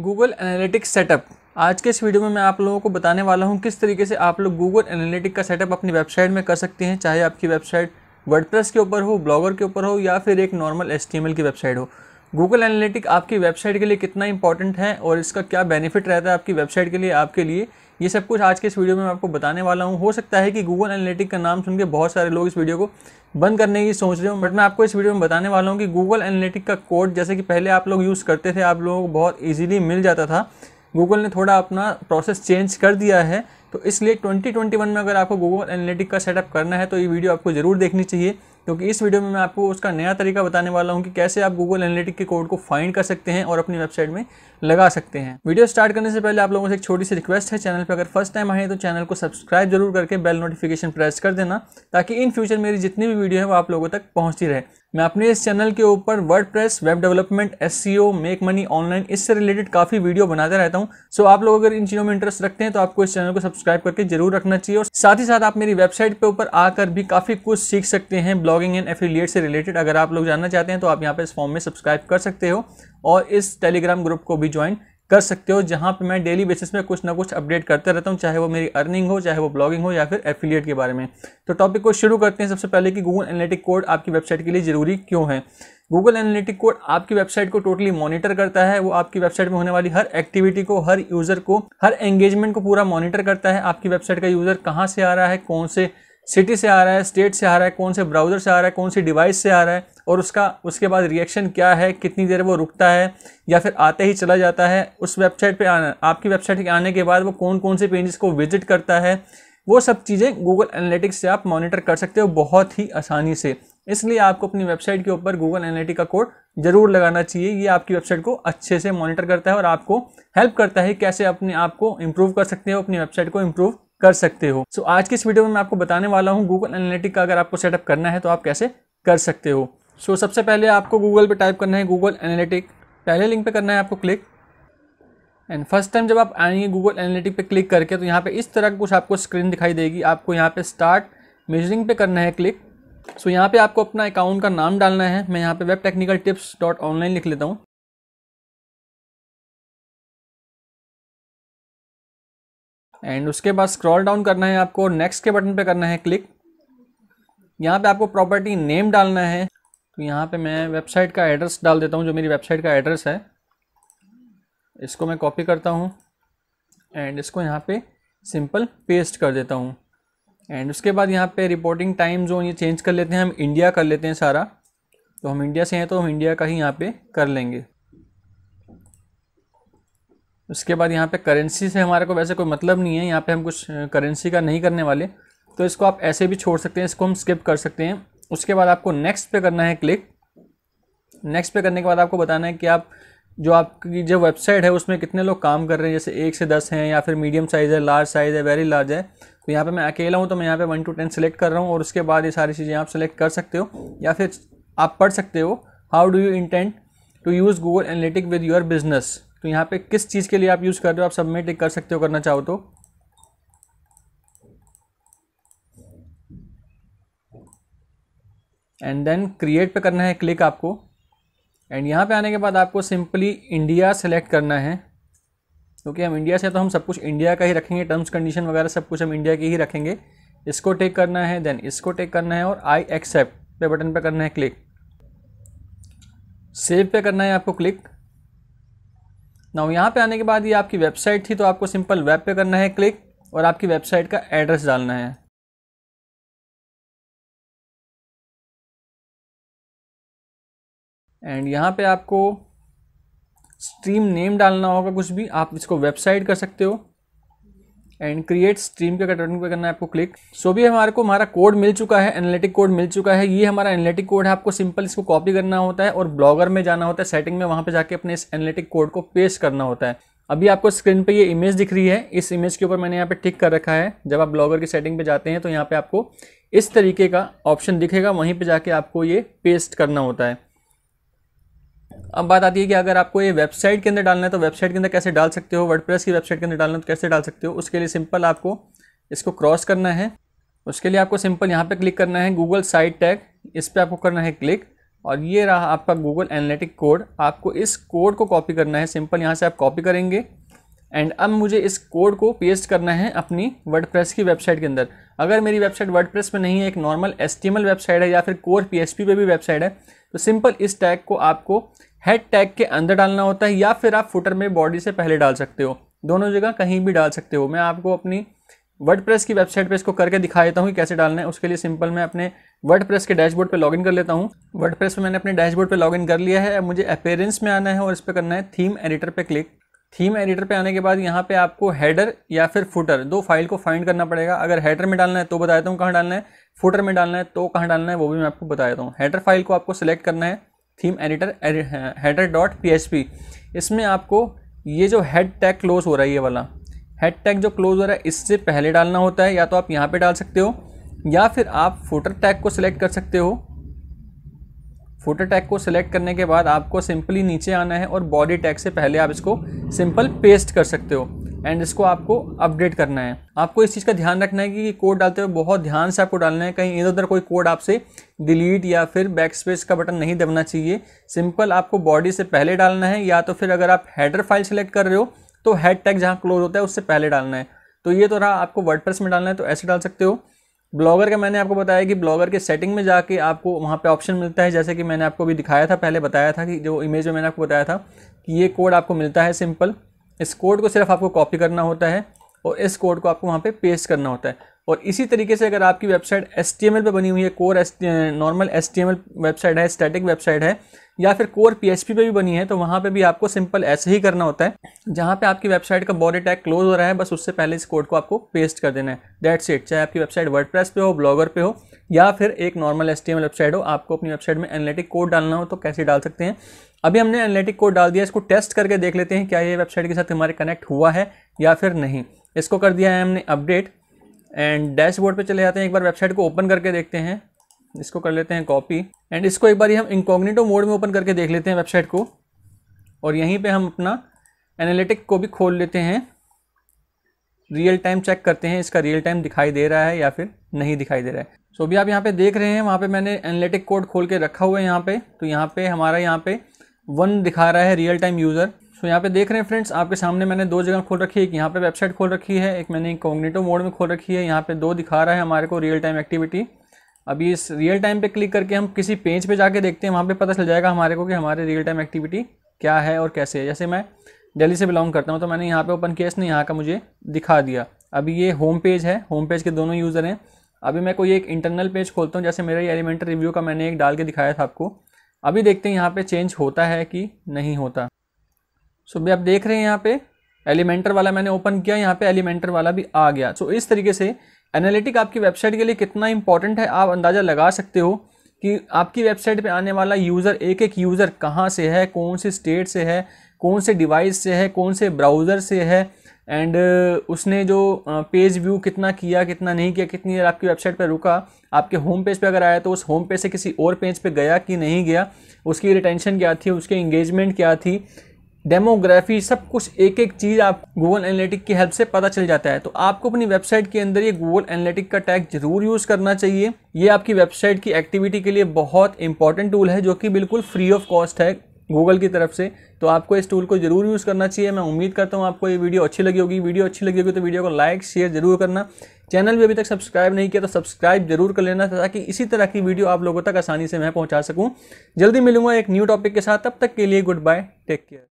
Google analytics setup आज के इस वीडियो में मैं आप लोगों को बताने वाला हूँ किस तरीके से आप लोग गूगल एनालिटिक का सेटअप अपनी वेबसाइट में कर सकते हैं चाहे आपकी वेबसाइट वर्डप्रेस के ऊपर हो ब्लॉगर के ऊपर हो या फिर एक नॉर्मल एस की वेबसाइट हो गूगल एनालिटिक आपकी वेबसाइट के लिए कितना इंपॉर्टेंट है और इसका क्या बेनिफिट रहता है आपकी वेबसाइट के लिए आपके लिए ये सब कुछ आज के इस वीडियो में मैं आपको बताने वाला हूँ हो सकता है कि गूगल एनालिटिक का नाम सुन के बहुत सारे लोग इस वीडियो को बंद करने की सोच रहे हो बट मैं आपको इस वीडियो में बताने वाला हूँ कि गूगल एनालिटिक का कोड जैसे कि पहले आप लोग यूज़ करते थे आप लोगों को बहुत ईजिली मिल जाता था गूगल ने थोड़ा अपना प्रोसेस चेंज कर दिया है तो इसलिए 2021 में अगर आपको गूगल एनालिटिक का सेटअप करना है तो ये वीडियो आपको ज़रूर देखनी चाहिए क्योंकि इस वीडियो में मैं आपको उसका नया तरीका बताने वाला हूँ कि कैसे आप गूगल एनालिटिक के कोड को फाइंड कर सकते हैं और अपनी वेबसाइट में लगा सकते हैं वीडियो स्टार्ट करने से पहले आप लोगों से एक छोटी सी रिक्वेस्ट है चैनल पर अगर फर्स्ट टाइम आए तो चैनल को सब्सक्राइब जरूर करके बेल नोटिफिकेशन प्रेस कर देना ताकि इन फ्यूचर मेरी जितनी भी वीडियो है वो आप लोगों तक पहुँचती रहे मैं अपने इस चैनल के ऊपर WordPress web development SEO make money online इससे रिलेटेड काफ़ी वीडियो बनाते रहता हूँ सो आप लोग अगर इन चीज़ों में इंटरेस्ट रखते हैं तो आपको इस चैनल को सब्सक्राइब करके जरूर रखना चाहिए और साथ ही साथ आप मेरी वेबसाइट पे ऊपर आकर भी काफ़ी कुछ सीख सकते हैं ब्लॉगिंग एंड एफिलियट से रिलेटेड अगर आप लोग जानना चाहते हैं तो आप यहाँ पर इस फॉर्म में सब्सक्राइब कर सकते हो और इस टेलीग्राम ग्रुप को भी ज्वाइन कर सकते हो जहाँ पे मैं डेली बेसिस में कुछ ना कुछ अपडेट करते रहता हूँ चाहे वो मेरी अर्निंग हो चाहे वो ब्लॉगिंग हो या फिर एफिलिएट के बारे में तो टॉपिक को शुरू करते हैं सबसे पहले कि गूगल एनालिटिक कोड आपकी वेबसाइट के लिए ज़रूरी क्यों है गूगल एनालिटिक कोड आपकी वेबसाइट को टोटली मॉनिटर करता है वो आपकी वेबसाइट में होने वाली हर एक्टिविटी को हर यूज़र को हर एंगेजमेंट को पूरा मॉनिटर करता है आपकी वेबसाइट का यूज़र कहाँ से आ रहा है कौन से सिटी से आ रहा है स्टेट से आ रहा है कौन से ब्राउज़र से आ रहा है कौन सी डिवाइस से आ रहा है और उसका उसके बाद रिएक्शन क्या है कितनी देर वो रुकता है या फिर आते ही चला जाता है उस वेबसाइट पे आना आपकी वेबसाइट के आने के बाद वो कौन कौन से पेजेस को विजिट करता है वो सब चीज़ें गूगल एनालिटिक्स से आप मॉनिटर कर सकते हो बहुत ही आसानी से इसलिए आपको अपनी वेबसाइट के ऊपर गूगल एनालिटिक का कोड ज़रूर लगाना चाहिए ये आपकी वेबसाइट को अच्छे से मॉनिटर करता है और आपको हेल्प करता है कैसे अपने आप को इम्प्रूव कर सकते हो अपनी वेबसाइट को इम्प्रूव कर सकते हो सो so, आज के इस वीडियो में मैं आपको बताने वाला हूँ गूगल एनालिटिक का अगर आपको सेटअप करना है तो आप कैसे कर सकते हो सो so, सबसे पहले आपको गूगल पे टाइप करना है गूगल एनालिटिक पहले लिंक पे करना है आपको क्लिक एंड फर्स्ट टाइम जब आप आएंगे गूगल एनालिटिक पे क्लिक करके तो यहाँ पे इस तरह कुछ आपको स्क्रीन दिखाई देगी आपको यहाँ पे स्टार्ट मेजरिंग पे करना है क्लिक सो so, यहाँ पे आपको अपना अकाउंट का नाम डालना है मैं यहाँ पे web technical tips dot online लिख लेता हूँ एंड उसके बाद स्क्रॉल डाउन करना है आपको नेक्स्ट के बटन पे करना है क्लिक यहाँ पे आपको प्रॉपर्टी नेम डालना है तो यहाँ पे मैं वेबसाइट का एड्रेस डाल देता हूँ जो मेरी वेबसाइट का एड्रेस है इसको मैं कॉपी करता हूँ एंड इसको यहाँ पे सिंपल पेस्ट कर देता हूँ एंड उसके बाद यहाँ पे रिपोर्टिंग टाइम जोन ये चेंज कर लेते हैं हम इंडिया कर लेते हैं सारा तो हम इंडिया से हैं तो हम इंडिया का ही यहाँ पे कर लेंगे उसके बाद यहाँ पे करेंसी से हमारे को वैसे कोई मतलब नहीं है यहाँ पे हम कुछ करेंसी का नहीं करने वाले तो इसको आप ऐसे भी छोड़ सकते हैं इसको हम स्किप कर सकते हैं उसके बाद आपको नेक्स्ट पे करना है क्लिक नेक्स्ट पे करने के बाद आपको बताना है कि आप जो आपकी जो वेबसाइट है उसमें कितने लोग काम कर रहे हैं जैसे एक से दस हैं या फिर मीडियम साइज़ है लार्ज साइज़ है वेरी लार्ज है तो यहाँ पर मैं अकेला हूँ तो मैं यहाँ पर वन टू टेन सेलेक्ट कर रहा हूँ और उसके बाद ये सारी चीज़ें आप सेलेक्ट कर सकते हो या फिर आप पढ़ सकते हो how do you intend to use Google analytic with your business तो यहाँ पे किस चीज़ के लिए आप यूज़ कर रहे हो आप सबमिट कर सकते हो करना चाहो तो एंड देन क्रिएट पे करना है क्लिक आपको एंड यहाँ पे आने के बाद आपको सिंपली इंडिया सेलेक्ट करना है क्योंकि हम इंडिया से तो हम सब कुछ इंडिया का ही रखेंगे टर्म्स कंडीशन वगैरह सब कुछ हम इंडिया की ही रखेंगे इसको टेक करना है देन इसको टेक करना है और आई एक्सेप्ट पे बटन पे करना है क्लिक सेव पे करना है आपको क्लिक ना यहाँ पे आने के बाद ये आपकी वेबसाइट थी तो आपको सिंपल वेब पे करना है क्लिक और आपकी वेबसाइट का एड्रेस डालना है एंड यहाँ पे आपको स्ट्रीम नेम डालना होगा कुछ भी आप इसको वेबसाइट कर सकते हो एंड क्रिएट स्ट्रीम के बटन पे करना है आपको क्लिक सो so भी हमारे को हमारा कोड मिल चुका है एनालिटिक कोड मिल चुका है ये हमारा एनालिटिक कोड है आपको सिंपल इसको कॉपी करना होता है और ब्लॉगर में जाना होता है सेटिंग में वहाँ पर जाके अपने इस एनालिटिक कोड को पेस्ट करना होता है अभी आपको स्क्रीन पे ये इमेज दिख रही है इस इमेज के ऊपर मैंने यहाँ पे टिक कर रखा है जब आप ब्लॉगर की सेटिंग पे जाते हैं तो यहाँ पे आपको इस तरीके का ऑप्शन दिखेगा वहीं पे जाके आपको ये पेस्ट करना होता है अब बात आती है कि अगर आपको ये वेबसाइट के अंदर डालना है तो वेबसाइट के अंदर कैसे डाल सकते हो वर्डप्रेस की वेबसाइट के अंदर डालना है तो कैसे डाल सकते हो उसके लिए सिंपल आपको इसको क्रॉस करना है उसके लिए आपको सिंपल यहाँ पर क्लिक करना है गूगल साइट टैग इस पर आपको करना है क्लिक और ये रहा आपका गूगल एनालिटिक कोड आपको इस कोड को कॉपी करना है सिंपल यहाँ से आप कॉपी करेंगे एंड अब मुझे इस कोड को पेस्ट करना है अपनी वर्ड की वेबसाइट के अंदर अगर मेरी वेबसाइट वर्ड में नहीं है एक नॉर्मल एस वेबसाइट है या फिर कोर पी पे भी वेबसाइट है तो सिंपल इस टैग को आपको हेड टैग के अंदर डालना होता है या फिर आप फुटर में बॉडी से पहले डाल सकते हो दोनों जगह कहीं भी डाल सकते हो मैं आपको अपनी वर्डप्रेस की वेबसाइट पे इसको करके दिखा देता हूँ कि कैसे डालना है उसके लिए सिंपल मैं अपने वर्डप्रेस के डैशबोर्ड पे लॉगिन कर लेता हूँ वर्डप्रेस पे मैंने अपने डैशबोर्ड पे लॉगिन कर लिया है मुझे अपेयरेंस में आना है और इस पर करना है थीम एडिटर पे क्लिक थीम एडिटर पे आने के बाद यहाँ पे आपको हेडर या फिर फुटर दो फाइल को फाइंड करना पड़ेगा अगर हेडर में डालना है तो बता देता हूँ कहाँ डालना है फुटर में डालना है तो कहाँ डालना है वो भी मैं आपको बता देता हूँ हेडर फाइल को आपको सिलेक्ट करना है theme editor header dot P इसमें आपको ये जो हेड टैग क्लोज हो रहा है ये वाला हेड टैग जो क्लोज हो रहा है इससे पहले डालना होता है या तो आप यहाँ पर डाल सकते हो या फिर आप फुटर टैग को सिलेक्ट कर सकते हो फुटर टैग को सिलेक्ट करने के बाद आपको सिंपली नीचे आना है और बॉडी टैग से पहले आप इसको सिंपल पेस्ट कर सकते हो एंड इसको आपको अपडेट करना है आपको इस चीज़ का ध्यान रखना है कि कोड डालते हुए बहुत ध्यान से आपको डालना है कहीं इधर उधर कोई कोड आपसे डिलीट या फिर बैक स्पेस का बटन नहीं दबना चाहिए सिंपल आपको बॉडी से पहले डालना है या तो फिर अगर आप हेडर फाइल सेलेक्ट कर रहे हो तो हेड टैग जहाँ क्लोज होता है उससे पहले डालना है तो ये तो रहा आपको वर्डप्रेस में डालना है तो ऐसे डाल सकते हो ब्लॉगर का मैंने आपको बताया कि ब्लॉगर के सेटिंग में जाके आपको वहाँ पे ऑप्शन मिलता है जैसे कि मैंने आपको अभी दिखाया था पहले बताया था कि जो इमेज में मैंने आपको बताया था कि ये कोड आपको मिलता है सिंपल इस कोड को सिर्फ आपको कॉपी करना होता है और इस कोड को आपको वहाँ पे पेस्ट करना होता है और इसी तरीके से अगर आपकी website H T M L पर बनी हुई है कोर एस normal H T M L website है स्टैटिक वेबसाइट है या फिर कोर पी एच पी पर भी बनी है तो वहाँ पर भी आपको सिंपल ऐसे ही करना होता है जहाँ पर आपकी वेबसाइट का बॉडी टैग क्लोज हो रहा है बस उससे पहले इस कोड को आपको पेस्ट कर देना है डेट इट चाहे आपकी वेबसाइट वर्ड प्रेस पर हो ब्लॉगर पर हो या फिर एक normal H T M L website हो आपको अपनी वेबसाइट में एनालिटिक कोड डालना हो तो कैसे डाल सकते हैं अभी हमने एनालिटिक कोड डाल दिया इसको टेस्ट करके देख लेते हैं क्या ये वेबसाइट के साथ हमारे कनेक्ट हुआ है या फिर नहीं इसको कर दिया है हमने अपडेट एंड डैशबोर्ड पे चले जाते हैं एक बार वेबसाइट को ओपन करके देखते हैं इसको कर लेते हैं कॉपी एंड इसको एक बार हम इंकॉग्निटो मोड में ओपन करके देख लेते हैं वेबसाइट को और यहीं पर हम अपना एनालिटिक को भी खोल लेते हैं रियल टाइम चेक करते हैं इसका रियल टाइम दिखाई दे रहा है या फिर नहीं दिखाई दे रहा है सो so, अभी आप यहाँ पे देख रहे हैं वहाँ पे मैंने एनालिटिक कोड खोल के रखा हुआ है यहाँ पे तो यहाँ पे हमारा यहाँ पे वन दिखा रहा है रियल टाइम यूज़र सो तो यहाँ पे देख रहे हैं फ्रेंड्स आपके सामने मैंने दो जगह खोल रखी है एक यहाँ पे वेबसाइट खोल रखी है एक मैंने कोग्नेटो मोड में खोल रखी है यहाँ पे दो दिखा रहा है हमारे को रियल टाइम एक्टिविटी अभी इस रियल टाइम पे क्लिक करके हम किसी पेज पे जाके देखते हैं वहाँ पे पता चल जाएगा हमारे को कि हमारे रियल टाइम एक्टिविटी क्या है और कैसे है जैसे मैं दिल्ली से बिलोंग करता हूँ तो मैंने यहाँ पे ओपन किया इसने यहाँ का मुझे दिखा दिया अभी ये होम पेज है होम पेज के दोनों यूज़र हैं अभी मैं कोई एक इंटरनल पेज खोलता हूँ जैसे मेरा ये एलिमेंटर रिव्यू का मैंने एक डाल के दिखाया था आपको अभी देखते हैं यहाँ पर चेंज होता है कि नहीं होता सो भी आप देख रहे हैं यहाँ पे एलिमेंटर वाला मैंने ओपन किया यहाँ पे एलिमेंटर वाला भी आ गया सो इस तरीके से एनालिटिक आपकी वेबसाइट के लिए कितना इंपॉर्टेंट है आप अंदाज़ा लगा सकते हो कि आपकी वेबसाइट पे आने वाला यूज़र एक एक यूज़र कहाँ से है कौन से स्टेट से है कौन से डिवाइस से है कौन से ब्राउज़र से है एंड uh, उसने जो पेज uh, व्यू कितना किया कितना नहीं किया कितनी देर आपकी वेबसाइट पर रुका आपके होम पेज पे अगर आया तो उस होम पेज से किसी और पेज पे गया कि नहीं गया उसकी रिटेंशन क्या थी उसकी इंगेजमेंट क्या थी डेमोग्राफी सब कुछ एक एक चीज़ आप गूगल एनालिटिक की हेल्प से पता चल जाता है तो आपको अपनी वेबसाइट के अंदर ये गूगल एनालिटिक का टैग जरूर यूज़ करना चाहिए ये आपकी वेबसाइट की एक्टिविटी के लिए बहुत इंपॉर्टेंट टूल है जो कि बिल्कुल फ्री ऑफ कॉस्ट है गूगल की तरफ से तो आपको इस टूल को जरूर यूज़ करना चाहिए मैं उम्मीद करता हूँ आपको ये वीडियो अच्छी लगी होगी वीडियो अच्छी लगी होगी तो वीडियो को लाइक शेयर जरूर करना चैनल भी अभी तक सब्सक्राइब नहीं किया तो सब्सक्राइब जरूर कर लेना ताकि इसी तरह की वीडियो आप लोगों तक आसानी से मैं पहुँचा सकूँ जल्दी मिलूंगा एक न्यू टॉपिक के साथ तब तक के लिए गुड बाय टेक केयर